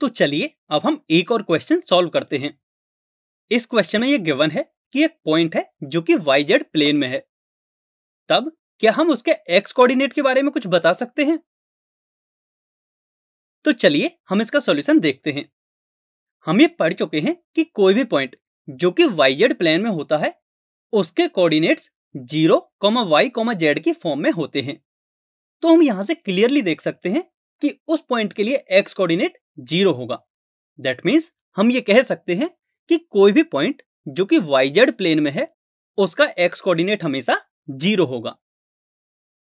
तो चलिए अब हम एक और क्वेश्चन सॉल्व करते हैं इस क्वेश्चन में ये गिवन है कि एक पॉइंट है जो कि वाईजेड प्लेन में है तब क्या हम उसके एक्स कोऑर्डिनेट के बारे में कुछ बता सकते हैं तो चलिए हम इसका सॉल्यूशन देखते हैं हम ये पढ़ चुके हैं कि कोई भी पॉइंट जो कि वाईजेड प्लेन में होता है उसके coordinates zero comma Y comma Z की फॉर्म में होते हैं तो हम यहां से क्लियरली देख सकते हैं कि उस पॉइंट के लिए एक्स कोऑर्डिनेट जीरो होगा दैट मीन्स हम ये कह सकते हैं कि कोई भी पॉइंट जो कि वाईजेड प्लेन में है उसका एक्स कोऑर्डिनेट हमेशा जीरो होगा